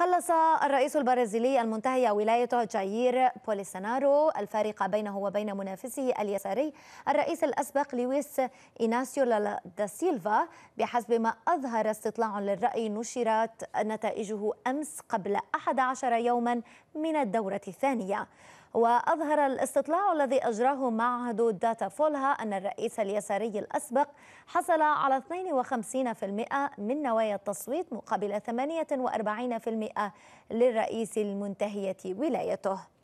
قلص الرئيس البرازيلي المنتهي ولايته جايير بوليسانارو الفارق بينه وبين منافسه اليساري الرئيس الأسبق لويس إيناسيو دا سيلفا بحسب ما أظهر استطلاع للرأي نشرت نتائجه أمس قبل 11 يوما من الدورة الثانية وأظهر الاستطلاع الذي أجراه معهد داتا فولها أن الرئيس اليساري الأسبق حصل على 52% من نوايا التصويت مقابل 48% للرئيس المنتهية ولايته